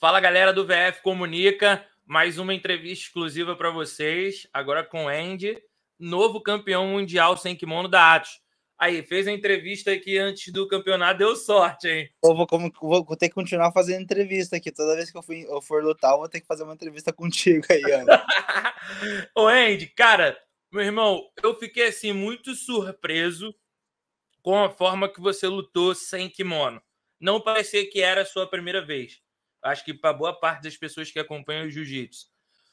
Fala galera do VF Comunica, mais uma entrevista exclusiva para vocês, agora com Andy, novo campeão mundial sem kimono da Atos. Aí, fez a entrevista aqui antes do campeonato, deu sorte, hein? Eu vou, vou, ter que continuar fazendo entrevista aqui. Toda vez que eu, fui, eu for lutar, eu vou ter que fazer uma entrevista contigo aí, Ana. Ô, Andy, cara, meu irmão, eu fiquei assim muito surpreso com a forma que você lutou sem kimono. Não parecia que era a sua primeira vez acho que para boa parte das pessoas que acompanham o jiu-jitsu.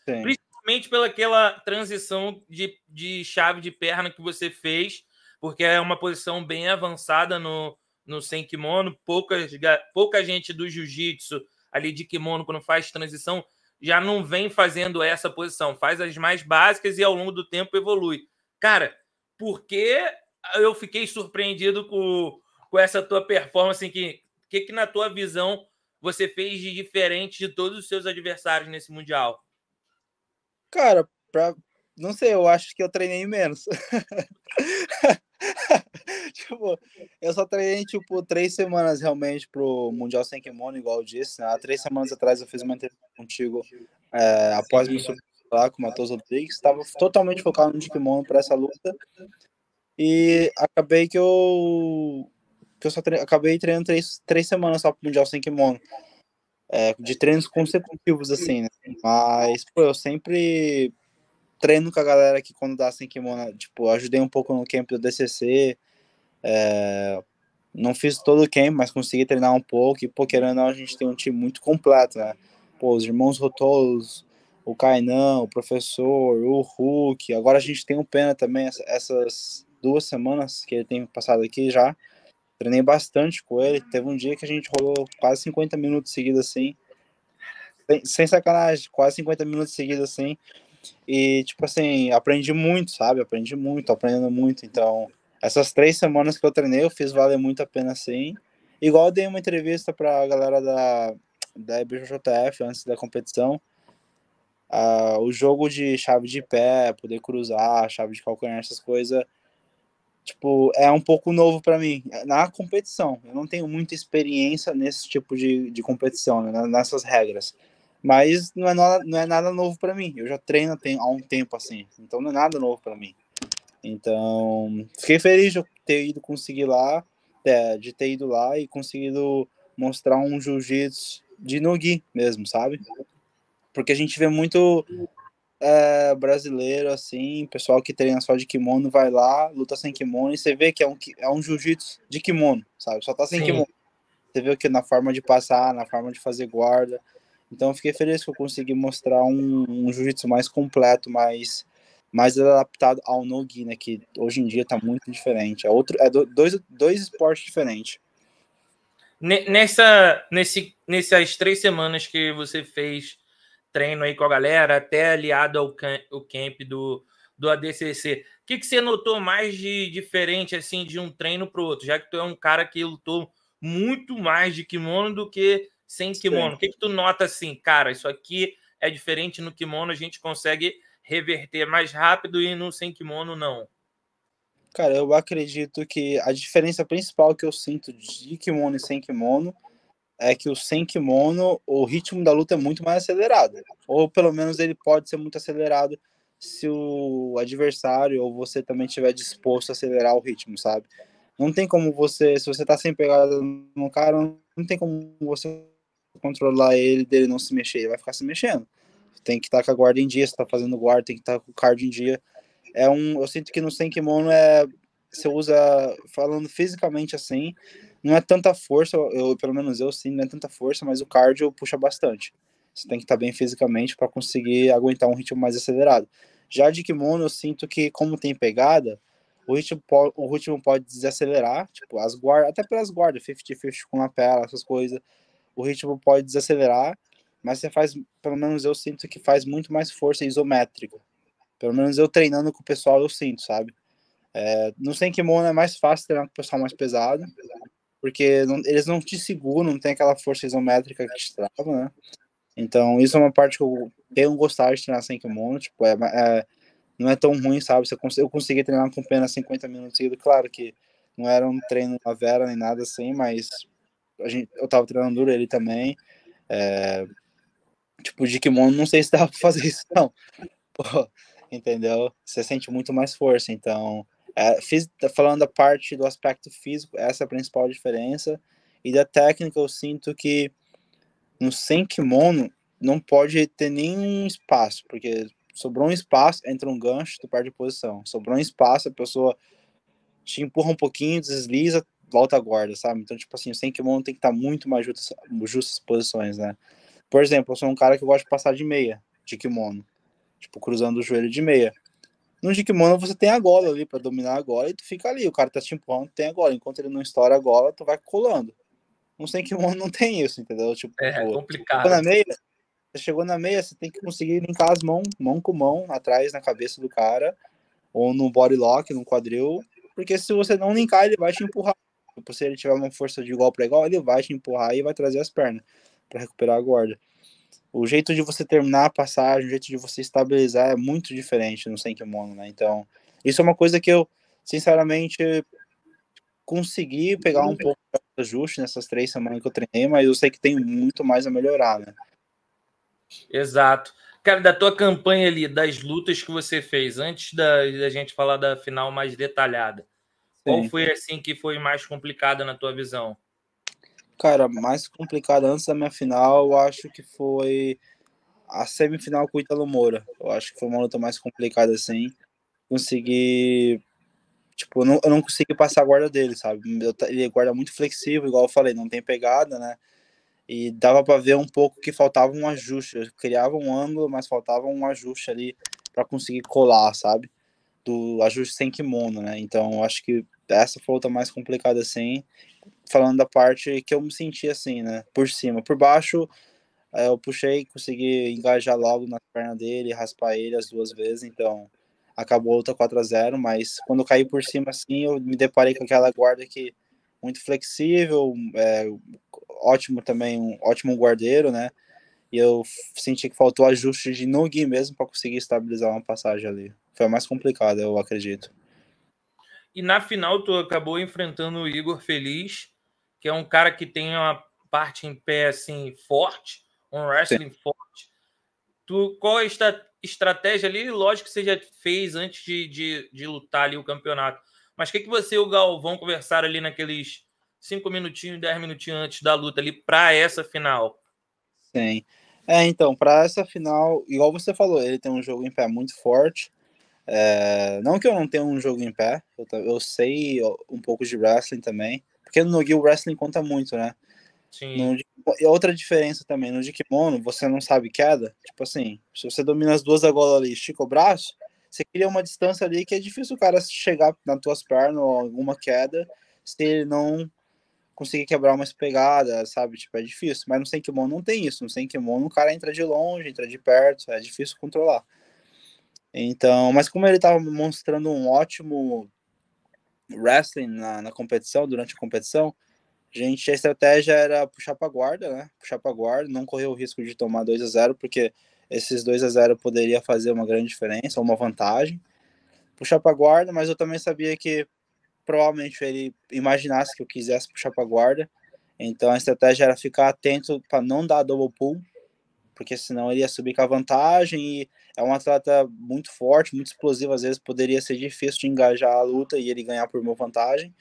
Principalmente pelaquela transição de, de chave de perna que você fez, porque é uma posição bem avançada no, no sem kimono. Pouca pouca gente do jiu-jitsu ali de kimono, quando faz transição, já não vem fazendo essa posição. Faz as mais básicas e ao longo do tempo evolui. Cara, porque eu fiquei surpreendido com, com essa tua performance? O assim, que, que, que na tua visão você fez de diferente de todos os seus adversários nesse Mundial? Cara, pra... não sei, eu acho que eu treinei menos. tipo, eu só treinei, tipo, três semanas realmente pro Mundial Sem Kimono, igual eu disse, né? Há três semanas atrás eu fiz uma entrevista contigo é, após me lá com o Matheus Rodrigues, estava totalmente focado no Kimono para essa luta e acabei que eu que eu só tre acabei treinando três, três semanas só pro Mundial sem kimono. É, de treinos consecutivos, assim, né? Mas, pô, eu sempre treino com a galera que quando dá sem kimono, tipo, ajudei um pouco no camp do DCC, é, não fiz todo o camp, mas consegui treinar um pouco, e, pô, querendo a gente tem um time muito completo, né? Pô, os irmãos Rotolos, o Kainan, o professor, o Hulk, agora a gente tem o Pena também, essas duas semanas que ele tem passado aqui já, Treinei bastante com ele. Teve um dia que a gente rolou quase 50 minutos seguidos assim. Sem, sem sacanagem, quase 50 minutos seguidos assim. E, tipo assim, aprendi muito, sabe? Aprendi muito, aprendendo muito. Então, essas três semanas que eu treinei, eu fiz valer muito a pena sim. Igual dei uma entrevista para a galera da, da IBJJF antes da competição. Uh, o jogo de chave de pé, poder cruzar, chave de calcanhar, essas coisas, tipo, é um pouco novo para mim na competição. Eu não tenho muita experiência nesse tipo de, de competição, né, nessas regras. Mas não é nada, não é nada novo para mim. Eu já treino tem, há um tempo assim, então não é nada novo para mim. Então, fiquei feliz de ter ido conseguir lá, é, de ter ido lá e conseguido mostrar um jiu-jitsu de nogi mesmo, sabe? Porque a gente vê muito é, brasileiro, assim, pessoal que treina só de kimono vai lá, luta sem kimono, e você vê que é um, é um jiu-jitsu de kimono, sabe? Só tá sem Sim. kimono. Você vê que na forma de passar, na forma de fazer guarda. Então fiquei feliz que eu consegui mostrar um, um jiu-jitsu mais completo, mais, mais adaptado ao no-gi, né? Que hoje em dia tá muito diferente. É, outro, é do, dois, dois esportes diferentes. Nessa, nesse, nessas três semanas que você fez treino aí com a galera, até aliado ao camp, o camp do, do ADCC. O que, que você notou mais de diferente assim de um treino para o outro? Já que tu é um cara que lutou muito mais de kimono do que sem kimono. O que, que tu nota assim, cara? Isso aqui é diferente no kimono, a gente consegue reverter mais rápido e no sem kimono não. Cara, eu acredito que a diferença principal que eu sinto de kimono e sem kimono é que o sem kimono, o ritmo da luta é muito mais acelerado. Ou pelo menos ele pode ser muito acelerado se o adversário ou você também estiver disposto a acelerar o ritmo, sabe? Não tem como você, se você tá sem pegada no cara, não tem como você controlar ele dele não se mexer, ele vai ficar se mexendo. Tem que estar tá com a guarda em dia, se tá fazendo guarda, tem que estar tá com o card em dia. É um, eu sinto que no sem kimono é você usa falando fisicamente assim, não é tanta força, eu, pelo menos eu sim, não é tanta força, mas o cardio puxa bastante. Você tem que estar tá bem fisicamente para conseguir aguentar um ritmo mais acelerado. Já de kimono, eu sinto que, como tem pegada, o ritmo, pode, o ritmo pode desacelerar, tipo, as guardas, até pelas guardas, 50-50 com lapela, essas coisas. O ritmo pode desacelerar, mas você faz, pelo menos eu sinto que faz muito mais força isométrica. Pelo menos eu treinando com o pessoal, eu sinto, sabe? É, sei em kimono é mais fácil treinar com o pessoal mais pesado, porque não, eles não te seguram, não tem aquela força isométrica que te trava, né? Então, isso é uma parte que eu tenho gostado de treinar sem kimono, tipo, é, é, não é tão ruim, sabe? Eu consegui treinar com pena 50 minutos seguidos, claro que não era um treino na Vera nem nada assim, mas a gente, eu tava treinando duro ele também. É, tipo, de kimono, não sei se dava pra fazer isso, não. Pô, entendeu? Você sente muito mais força, então é, fiz, tá falando da parte do aspecto físico, essa é a principal diferença. E da técnica, eu sinto que no sem kimono não pode ter nenhum espaço, porque sobrou um espaço, entra um gancho, tu perde posição. Sobrou um espaço, a pessoa te empurra um pouquinho, desliza, volta a guarda, sabe? Então, tipo assim, o sem kimono tem que estar tá muito mais justas, justas posições, né? Por exemplo, eu sou um cara que gosta de passar de meia, de kimono. Tipo, cruzando o joelho de meia. No Jikimono você tem a gola ali para dominar a gola e tu fica ali. O cara tá te empurrando, tem a gola. Enquanto ele não estoura a gola, tu vai colando. No Senkimono não tem isso, entendeu? Tipo, é, é tipo, complicado. na meia, você chegou na meia, você tem que conseguir linkar as mãos, mão com mão, atrás na cabeça do cara, ou no body lock, no quadril. Porque se você não linkar, ele vai te empurrar. Tipo, se ele tiver uma força de igual para igual, ele vai te empurrar e vai trazer as pernas para recuperar a guarda o jeito de você terminar a passagem, o jeito de você estabilizar é muito diferente no sem né? Então, isso é uma coisa que eu, sinceramente, consegui pegar um pouco de ajuste nessas três semanas que eu treinei, mas eu sei que tem muito mais a melhorar, né? Exato. Cara, da tua campanha ali, das lutas que você fez, antes da, da gente falar da final mais detalhada, Sim. qual foi assim que foi mais complicada na tua visão? Cara, mais complicada antes da minha final, eu acho que foi a semifinal com o Italo Moura. Eu acho que foi uma luta mais complicada assim. Consegui. Tipo, eu não, eu não consegui passar a guarda dele, sabe? Ele é guarda muito flexível, igual eu falei, não tem pegada, né? E dava para ver um pouco que faltava um ajuste. Eu criava um ângulo, mas faltava um ajuste ali para conseguir colar, sabe? Do ajuste sem kimono, né? Então, eu acho que essa foi outra mais complicada, assim, falando da parte que eu me senti assim, né, por cima. Por baixo, eh, eu puxei, consegui engajar logo na perna dele, raspar ele as duas vezes, então acabou a luta 4 a 0 mas quando eu caí por cima, assim, eu me deparei com aquela guarda que muito flexível, é, ótimo também, um ótimo guardeiro, né, e eu senti que faltou ajuste de no mesmo para conseguir estabilizar uma passagem ali. Foi a mais complicada, eu acredito. E na final tu acabou enfrentando o Igor Feliz, que é um cara que tem uma parte em pé assim forte, um wrestling Sim. forte. Tu, qual é a estratégia ali? Lógico que você já fez antes de, de, de lutar ali o campeonato. Mas o que, que você e o Galvão conversaram ali naqueles cinco minutinhos, dez minutinhos antes da luta ali para essa final? Sim. É, então, para essa final, igual você falou, ele tem um jogo em pé muito forte. É, não que eu não tenha um jogo em pé, eu, eu sei um pouco de wrestling também, porque no Nogi o wrestling conta muito, né? Sim. No, outra diferença também, no de kimono, você não sabe queda. Tipo assim, se você domina as duas agora ali estica o braço, você cria uma distância ali que é difícil o cara chegar nas tuas pernas ou alguma queda se ele não conseguir quebrar umas pegadas, sabe? Tipo, é difícil. Mas no sem kimono não tem isso. No sem kimono o cara entra de longe, entra de perto, é difícil controlar. Então, mas como ele estava mostrando um ótimo wrestling na, na, competição, durante a competição, a gente, a estratégia era puxar para guarda, né? Puxar para guarda, não correr o risco de tomar 2 a 0 porque esses 2 a 0 poderia fazer uma grande diferença, uma vantagem. Puxar para guarda, mas eu também sabia que provavelmente ele imaginasse que eu quisesse puxar para guarda. Então a estratégia era ficar atento para não dar double pull, porque senão ele ia subir com a vantagem e é um atleta muito forte, muito explosivo, às vezes poderia ser difícil de engajar a luta e ele ganhar por uma vantagem.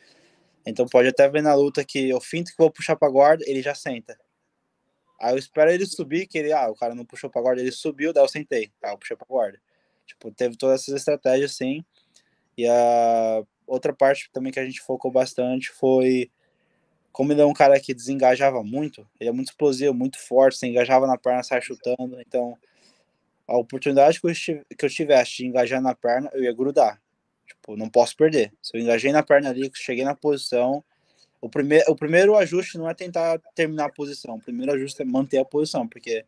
Então pode até ver na luta que eu finto que vou puxar para guarda, ele já senta. Aí eu espero ele subir, que ele, ah, o cara não puxou para guarda, ele subiu, daí eu sentei, tá, eu puxei para guarda. Tipo, teve todas essas estratégias sim. E a outra parte também que a gente focou bastante foi como ele é um cara que desengajava muito, ele é muito explosivo, muito forte, se engajava na perna, sai chutando. Então, a oportunidade que eu, que eu tivesse de engajar na perna, eu ia grudar. Tipo, não posso perder. Se eu engajei na perna ali, cheguei na posição, o, prime o primeiro ajuste não é tentar terminar a posição. O primeiro ajuste é manter a posição, porque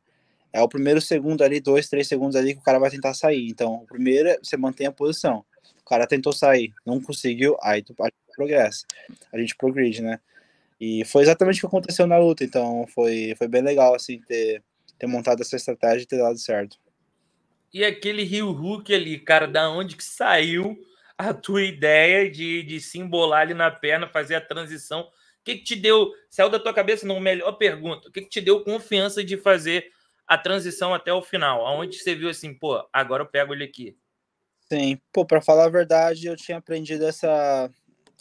é o primeiro segundo ali, dois, três segundos ali que o cara vai tentar sair. Então, o primeiro é você mantém a posição. O cara tentou sair, não conseguiu, aí tu progressa. A gente progride, né? E foi exatamente o que aconteceu na luta, então foi, foi bem legal, assim, ter, ter montado essa estratégia e ter dado certo. E aquele Rio Hulk ali, cara, da onde que saiu a tua ideia de, de se embolar ali na perna, fazer a transição? O que, que te deu? Saiu da tua cabeça? Não, melhor pergunta. O que, que te deu confiança de fazer a transição até o final? Aonde você viu assim, pô, agora eu pego ele aqui? Sim, pô, pra falar a verdade, eu tinha aprendido essa,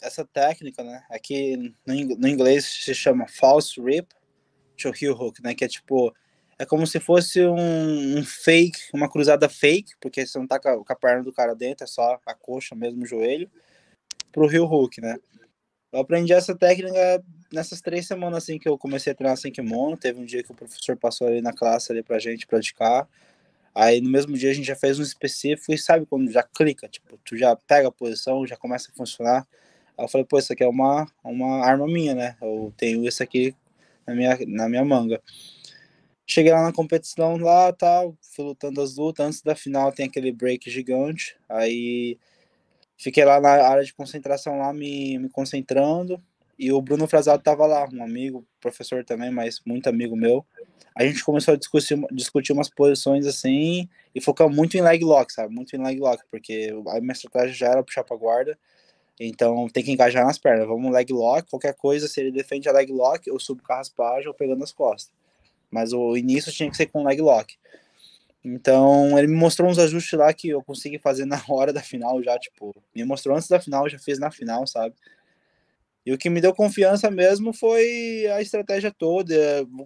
essa técnica, né? Aqui no, inglês se chama false rip to heel hook, né? Que é tipo, é como se fosse um, um fake, uma cruzada fake, porque você não tá com a, com a, perna do cara dentro, é só a coxa, mesmo o joelho, pro heel hook, né? Eu aprendi essa técnica nessas três semanas assim que eu comecei a treinar sem kimono. Teve um dia que o professor passou ali na classe ali pra gente praticar. Aí no mesmo dia a gente já fez um específico e sabe quando já clica, tipo, tu já pega a posição, já começa a funcionar. Aí eu falei, pô, isso aqui é uma, uma arma minha, né? Eu tenho isso aqui na minha, na minha manga. Cheguei lá na competição lá, tal, fui lutando as lutas. Antes da final tem aquele break gigante. Aí fiquei lá na área de concentração lá, me, me concentrando. E o Bruno Frazado tava lá, um amigo, professor também, mas muito amigo meu. A gente começou a discutir, discutir umas posições assim, e focar muito em leg lock, sabe? Muito em leg lock, porque a minha estratégia já era puxar pra guarda então tem que engajar nas pernas. Vamos leg lock, qualquer coisa, se ele defende a leg lock, eu subo com a raspagem ou pegando as costas. Mas o início tinha que ser com leg lock. Então ele me mostrou uns ajustes lá que eu consegui fazer na hora da final já, tipo, me mostrou antes da final, já fiz na final, sabe? E o que me deu confiança mesmo foi a estratégia toda.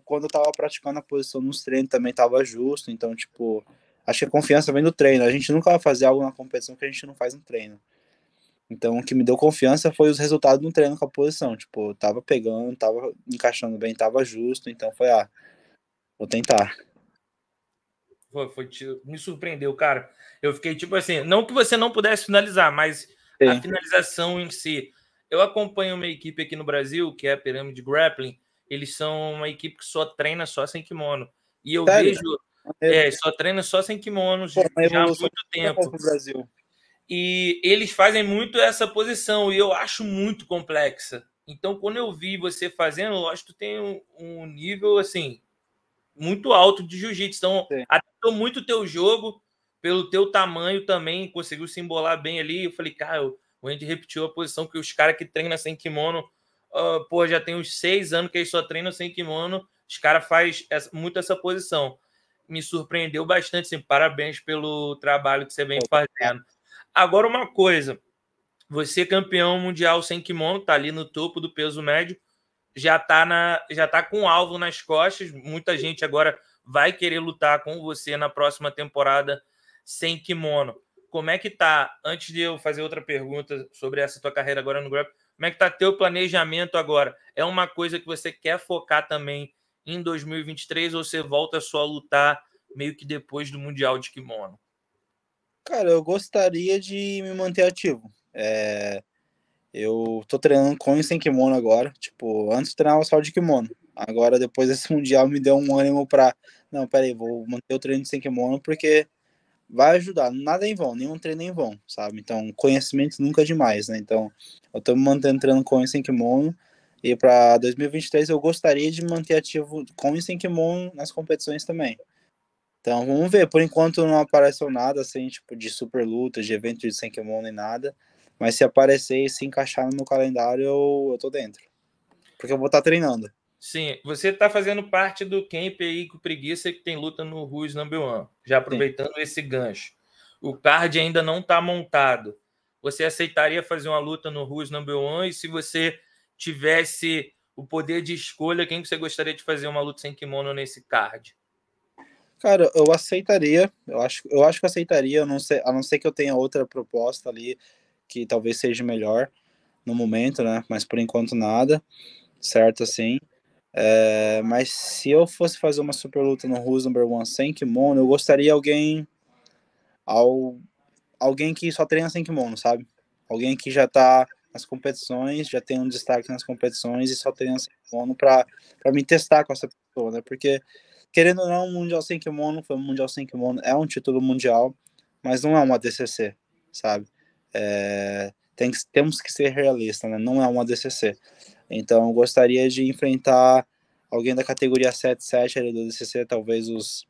Quando eu tava praticando a posição nos treinos também tava justo, então, tipo, acho que a confiança vem do treino. A gente nunca vai fazer algo na competição que a gente não faz no treino. Então, o que me deu confiança foi os resultados do treino com a posição. Tipo, eu tava pegando, tava encaixando bem, tava justo. Então, foi, ah, vou tentar. Foi, foi, me surpreendeu, cara. Eu fiquei tipo assim, não que você não pudesse finalizar, mas Sim. a finalização em si. Eu acompanho uma equipe aqui no Brasil, que é a Pirâmide Grappling. Eles são uma equipe que só treina só sem kimono. E eu Sério? vejo. É, só treina só sem kimono já há muito tempo. Brasil. E eles fazem muito essa posição e eu acho muito complexa. Então, quando eu vi você fazendo, lógico, tu tem um, um nível assim muito alto de jiu-jitsu. Então, Sim. adaptou muito o teu jogo pelo teu tamanho também, conseguiu se embolar bem ali. Eu falei, cara, o Andy repetiu a posição que os caras que treinam sem kimono, uh, pô, já tem uns seis anos que eles só treinam sem kimono, os caras fazem muito essa posição. Me surpreendeu bastante, assim, parabéns pelo trabalho que você vem fazendo. Agora, uma coisa: você campeão mundial sem kimono, tá ali no topo do peso médio, já tá, na, já tá com o alvo nas costas. Muita gente agora vai querer lutar com você na próxima temporada sem kimono. Como é que tá? Antes de eu fazer outra pergunta sobre essa tua carreira agora no grupo, como é que tá teu planejamento agora? É uma coisa que você quer focar também em 2023 ou você volta só a lutar meio que depois do Mundial de Kimono? Cara, eu gostaria de me manter ativo. É... Eu tô treinando com e sem kimono agora. Tipo, antes eu treinava só de kimono. Agora, depois desse mundial, me deu um ânimo pra. Não, peraí, vou manter o treino sem kimono porque vai ajudar. Nada em vão, nenhum treino em vão, sabe? Então, conhecimento nunca é demais, né? Então, eu tô me mantendo treinando com e sem kimono. E para 2023 eu gostaria de manter ativo com e sem kimono nas competições também. Então, vamos ver. Por enquanto não apareceu nada assim, tipo, de super luta, de evento de Senkimon nem nada. Mas se aparecer e se encaixar no meu calendário, eu, eu tô dentro. Porque eu vou estar tá treinando. Sim, você está fazendo parte do camp aí com preguiça que tem luta no Ruiz Number One. Já aproveitando Sim. esse gancho. O card ainda não está montado. Você aceitaria fazer uma luta no Ruiz Number One? E se você tivesse o poder de escolha, quem você gostaria de fazer uma luta sem kimono nesse card? Cara, eu aceitaria. Eu acho, eu acho que aceitaria, a não, ser, a não ser que eu tenha outra proposta ali que talvez seja melhor no momento, né? Mas por enquanto nada, certo assim. É, mas se eu fosse fazer uma super luta no Who's Number One sem kimono, eu gostaria alguém ao, alguém que só treina sem kimono, sabe? Alguém que já tá nas competições, já tem um destaque nas competições e só treina sem kimono pra, pra me testar com essa pessoa, né? Porque Querendo ou não, o Mundial Sem Kimono foi um Mundial Sem Kimono, é um título mundial, mas não é uma DCC, sabe? É, tem que, temos que ser realistas, né? Não é uma DCC. Então, eu gostaria de enfrentar alguém da categoria 77 ali do DCC, talvez os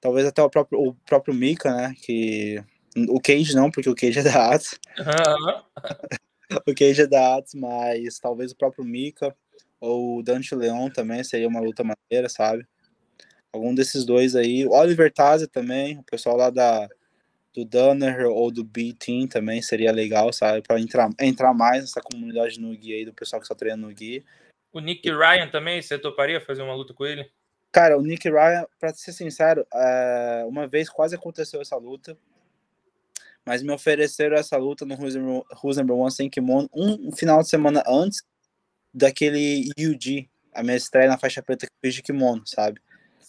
talvez até o próprio o próprio Mika, né, que o Cage não, porque o Cage é da Atos. o Cage é da Atos, mas talvez o próprio Mika ou o Dante Leon também seria uma luta maneira, sabe? Algum desses dois aí. Oliver Taze também, o pessoal lá da, do Danner ou do B-Team também seria legal, sabe? Para entrar, entrar mais nessa comunidade no Gui aí, do pessoal que só treina no Gui. O Nick Ryan também, você toparia fazer uma luta com ele? Cara, o Nick Ryan, pra ser sincero, é, uma vez quase aconteceu essa luta, mas me ofereceram essa luta no Who's Number One sem kimono um final de semana antes daquele UG, a minha estreia na faixa preta que fiz de kimono, sabe?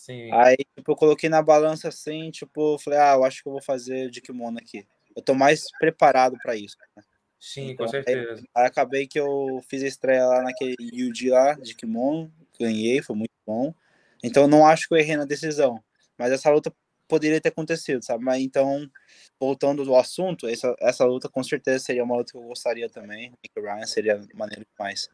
Sim. Aí, tipo, eu coloquei na balança assim, tipo, falei, ah, eu acho que eu vou fazer de kimono aqui. Eu tô mais preparado para isso. Né? Sim, então, com certeza. Aí, aí, acabei que eu fiz a estreia lá naquele Yuji lá, de kimono, ganhei, foi muito bom. Então não acho que eu errei na decisão, mas essa luta poderia ter acontecido, sabe? Mas então, voltando ao assunto, essa, essa luta com certeza seria uma luta que eu gostaria também. Nick Ryan seria maneiro demais.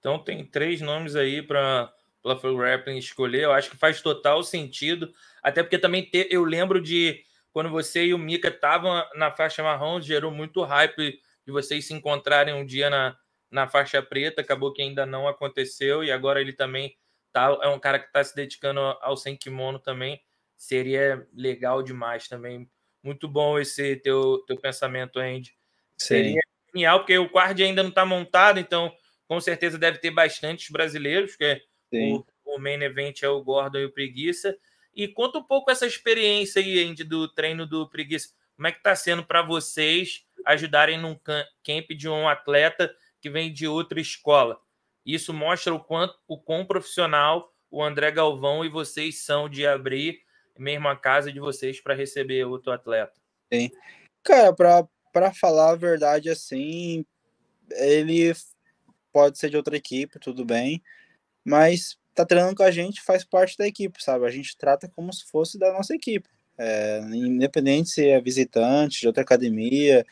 Então tem três nomes aí para pela Flow Grappling escolher. Eu acho que faz total sentido. Até porque também te, eu lembro de quando você e o Mika estavam na faixa marrom, gerou muito hype de vocês se encontrarem um dia na, na faixa preta. Acabou que ainda não aconteceu. E agora ele também tá, é um cara que está se dedicando ao sem kimono também. Seria legal demais também. Muito bom esse teu, teu pensamento, Andy. Sim. Seria genial, porque o card ainda não está montado, então com certeza deve ter bastantes brasileiros, porque o, o, main event é o Gordon e o Preguiça. E conta um pouco essa experiência aí, Andy, do treino do Preguiça. Como é que está sendo para vocês ajudarem num camp de um atleta que vem de outra escola? Isso mostra o quanto o quão profissional o André Galvão e vocês são de abrir mesmo a casa de vocês para receber outro atleta. Sim. Cara, para falar a verdade, assim, ele pode ser de outra equipe, tudo bem mas tá treinando com a gente, faz parte da equipe, sabe? A gente trata como se fosse da nossa equipe. É, independente se é visitante de outra academia,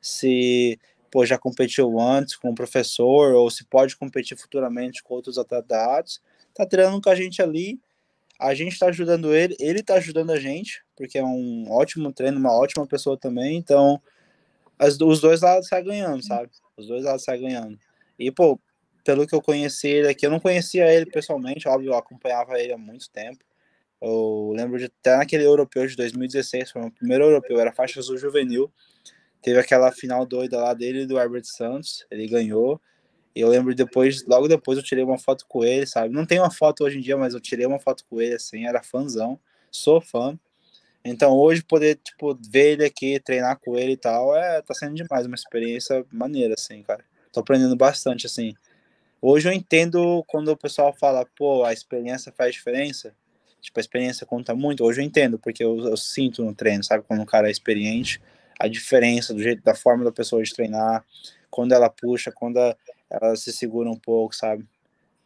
se pô, já competiu antes com o professor, ou se pode competir futuramente com outros atletas, tá treinando com a gente ali, a gente está ajudando ele, ele está ajudando a gente, porque é um ótimo treino, uma ótima pessoa também, então as, os dois lados saem ganhando, sabe? Os dois lados saem ganhando. E, pô, pelo que eu conheci ele aqui, eu não conhecia ele pessoalmente, óbvio, eu acompanhava ele há muito tempo. Eu lembro de até naquele europeu de 2016, foi o primeiro europeu, era faixa azul juvenil. Teve aquela final doida lá dele do Herbert Santos, ele ganhou. E eu lembro depois, logo depois eu tirei uma foto com ele, sabe? Não tem uma foto hoje em dia, mas eu tirei uma foto com ele assim, era fãzão, sou fã. Então hoje poder tipo ver ele aqui, treinar com ele e tal, é tá sendo demais, uma experiência maneira assim, cara. Tô aprendendo bastante assim Hoje eu entendo quando o pessoal fala, pô, a experiência faz diferença. Tipo, a experiência conta muito. Hoje eu entendo, porque eu, eu sinto no treino, sabe? Quando o cara é experiente, a diferença do jeito, da forma da pessoa de treinar, quando ela puxa, quando ela, ela se segura um pouco, sabe?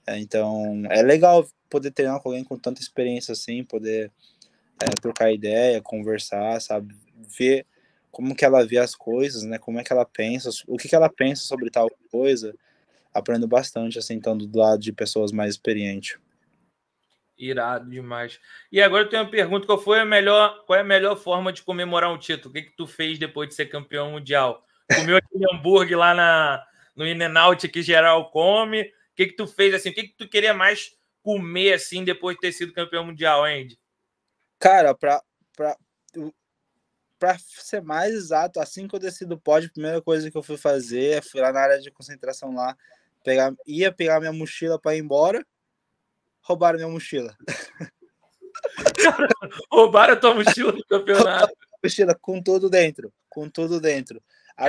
É, então, é legal poder treinar com alguém com tanta experiência assim, poder é, trocar ideia, conversar, sabe? Ver como que ela vê as coisas, né? Como é que ela pensa, o que que ela pensa sobre tal coisa aprendo bastante, assim, então do lado de pessoas mais experientes. Irado demais. E agora eu tenho uma pergunta: qual foi a melhor, qual é a melhor forma de comemorar um título? O que, é que tu fez depois de ser campeão mundial? Comeu aquele hambúrguer lá na, no in out que geral come? O que, é que tu fez assim? O que, é que tu queria mais comer assim depois de ter sido campeão mundial, Andy? Cara, pra, pra, pra ser mais exato, assim que eu desci do pódio, a primeira coisa que eu fui fazer foi fui lá na área de concentração lá pegar, ia pegar minha mochila para ir embora, roubaram minha mochila. Cara, roubaram a tua mochila no campeonato. mochila com tudo dentro, com tudo dentro. A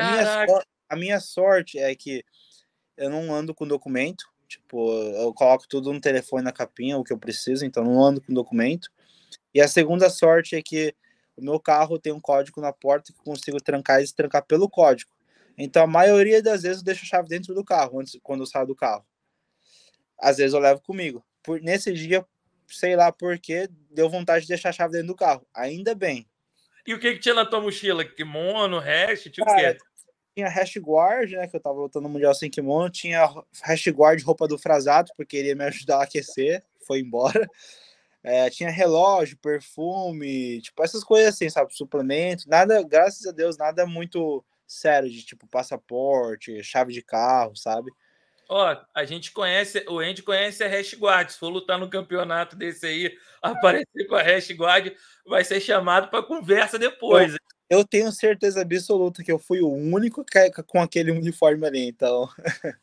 minha, a minha sorte é que eu não ando com documento, tipo, eu coloco tudo no telefone na capinha, o que eu preciso, então não ando com documento. E a segunda sorte é que o meu carro tem um código na porta que consigo trancar e destrancar pelo código. Então, a maioria das vezes eu deixo a chave dentro do carro, antes, quando eu saio do carro. Às vezes eu levo comigo. Por, nesse dia, sei lá porquê, deu vontade de deixar a chave dentro do carro. Ainda bem. E o que, que tinha na tua mochila? Kimono, hash, tinha Cara, o quê? Tinha hash guard, né? Que eu tava lutando no Mundial sem kimono. Tinha hash guard roupa do frasado porque ele ia me ajudar a aquecer. Foi embora. É, tinha relógio, perfume, tipo, essas coisas assim, sabe? Suplemento. Nada, graças a Deus, nada muito sério, de tipo passaporte, chave de carro, sabe? Ó, a gente conhece, o Andy conhece a Hash Guard. Se for lutar no campeonato desse aí, aparecer com a Hash Guard, vai ser chamado para conversa depois. Eu, eu, tenho certeza absoluta que eu fui o único que, com aquele uniforme ali, então.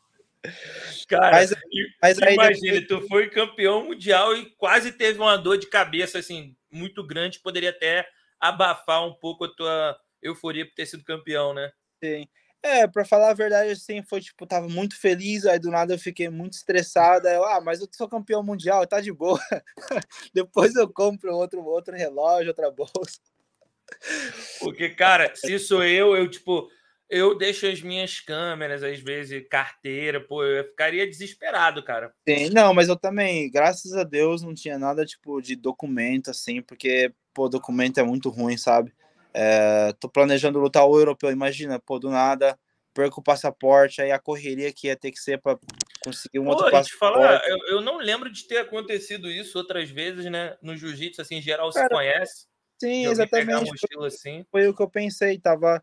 Cara, mas, mas imagina, depois... tu foi campeão mundial e quase teve uma dor de cabeça assim muito grande, poderia até abafar um pouco a tua euforia por ter sido campeão, né? Sim. É, pra falar a verdade, assim, foi tipo, tava muito feliz, aí do nada eu fiquei muito estressado. Aí eu, ah, mas eu sou campeão mundial, tá de boa. Depois eu compro outro, outro relógio, outra bolsa. Porque, cara, se sou eu, eu, tipo, eu deixo as minhas câmeras, às vezes, carteira, pô, eu ficaria desesperado, cara. Sim, não, mas eu também, graças a Deus, não tinha nada, tipo, de documento, assim, porque, pô, documento é muito ruim, sabe? É, tô planejando lutar o europeu, imagina, pô, do nada, perco o passaporte, aí a correria que ia ter que ser para conseguir um pô, outro passaporte. Falar, eu, eu, não lembro de ter acontecido isso outras vezes, né? No jiu-jitsu, assim, em geral Cara, se conhece. Sim, exatamente. Foi, assim. foi o que eu pensei, tava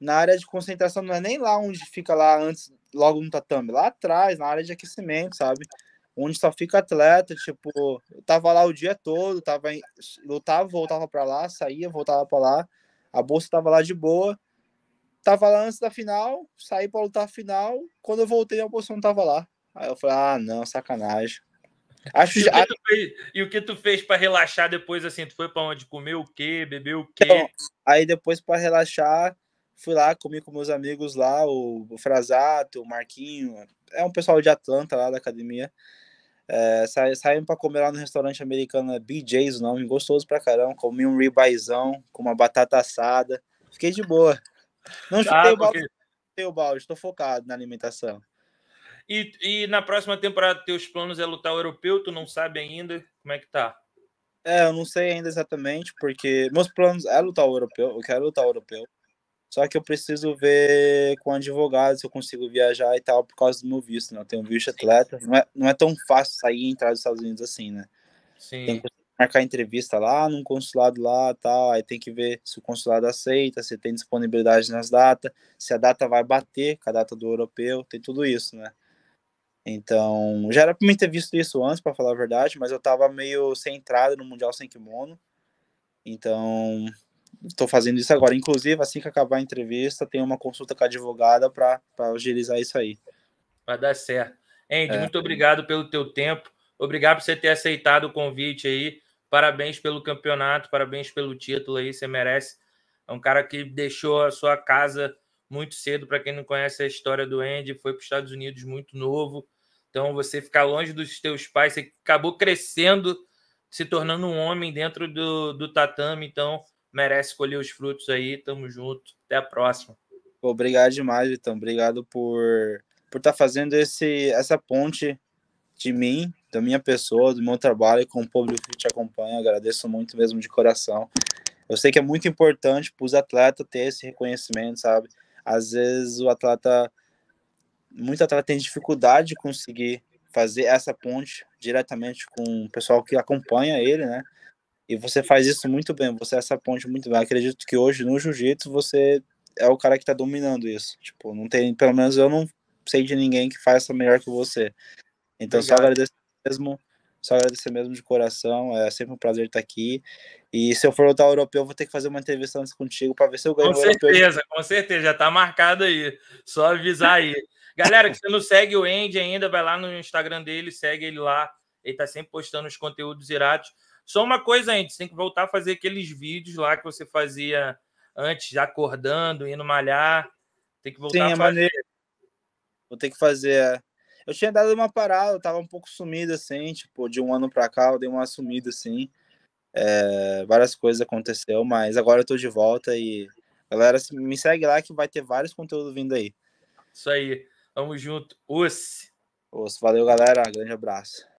na área de concentração, não é nem lá onde fica lá antes, logo no tatame, lá atrás, na área de aquecimento, sabe? Onde só fica atleta, tipo, eu tava lá o dia todo, tava, lutava, voltava para lá, saía, voltava para lá. A bolsa tava lá de boa. Tava lá antes da final, saí para lutar a final. Quando eu voltei, a bolsa não tava lá. Aí eu falei, ah, não, sacanagem. Acho e, já... o que tu fez, e o que tu fez para relaxar depois, assim? Tu foi para onde? Comer o quê? Beber o quê? Então, aí depois, para relaxar, fui lá, comi com meus amigos lá, o, o o Marquinho. É um pessoal de Atlanta lá da academia. É, sa saímos para comer lá no restaurante americano é BJ's, o nome, gostoso pra caramba. Comi um ribaizão com uma batata assada. Fiquei de boa. Não ah, chutei ah, o balde, o balde, estou focado na alimentação. E, e na próxima temporada, teus planos é lutar o europeu? Tu não sabe ainda como é que tá? É, eu não sei ainda exatamente, porque meus planos é lutar o europeu, eu quero lutar o europeu. Só que eu preciso ver com advogado se eu consigo viajar e tal, por causa do meu visto, né? Eu tenho um visto atleta. Não é, não é tão fácil sair e entrar dos Estados Unidos assim, né? Sim. Tem que marcar entrevista lá, num consulado lá tal. Aí tem que ver se o consulado aceita, se tem disponibilidade nas datas, se a data vai bater com a data do europeu, tem tudo isso, né? Então, já era pra mim ter visto isso antes, para falar a verdade, mas eu tava meio centrado no Mundial Sem Kimono. Então, estou fazendo isso agora. Inclusive, assim que acabar a entrevista, tem uma consulta com a advogada para agilizar isso aí. Vai dar certo. Andy, é. muito obrigado pelo teu tempo. Obrigado por você ter aceitado o convite aí. Parabéns pelo campeonato, parabéns pelo título aí, você merece. É um cara que deixou a sua casa muito cedo, para quem não conhece a história do Andy, foi para os Estados Unidos muito novo. Então, você ficar longe dos teus pais, você acabou crescendo, se tornando um homem dentro do, do tatame. Então, merece colher os frutos aí. Tamo junto. Até a próxima. Obrigado demais, Vitão. Obrigado por por estar tá fazendo esse essa ponte de mim, da minha pessoa, do meu trabalho com o público que te acompanha. Agradeço muito mesmo de coração. Eu sei que é muito importante para os atletas ter esse reconhecimento, sabe? Às vezes o atleta, muito atleta tem dificuldade de conseguir fazer essa ponte diretamente com o pessoal que acompanha ele, né? E você faz isso muito bem, você é essa ponte muito bem. Eu acredito que hoje no jiu-jitsu você é o cara que tá dominando isso. Tipo, não tem, pelo menos eu não sei de ninguém que faça melhor que você. Então, Obrigado. só agradecer mesmo, só agradecer mesmo de coração. É sempre um prazer estar aqui. E se eu for lutar europeu, vou ter que fazer uma entrevista antes contigo para ver se eu ganho. Com certeza, com certeza, já tá marcado aí. Só avisar aí. Galera, que você não segue o Andy ainda, vai lá no Instagram dele, segue ele lá. Ele tá sempre postando os conteúdos irados. Só uma coisa antes, tem que voltar a fazer aqueles vídeos lá que você fazia antes, acordando, indo malhar. Tem que voltar Sim, a é fazer. Vou ter que fazer. É. Eu tinha dado uma parada, eu tava um pouco sumido assim, tipo, de um ano pra cá eu dei uma sumida assim. É, várias coisas aconteceu, mas agora eu tô de volta e galera, me segue lá que vai ter vários conteúdos vindo aí. Isso aí. Tamo junto. Osso. Osso. Valeu, galera. Grande abraço.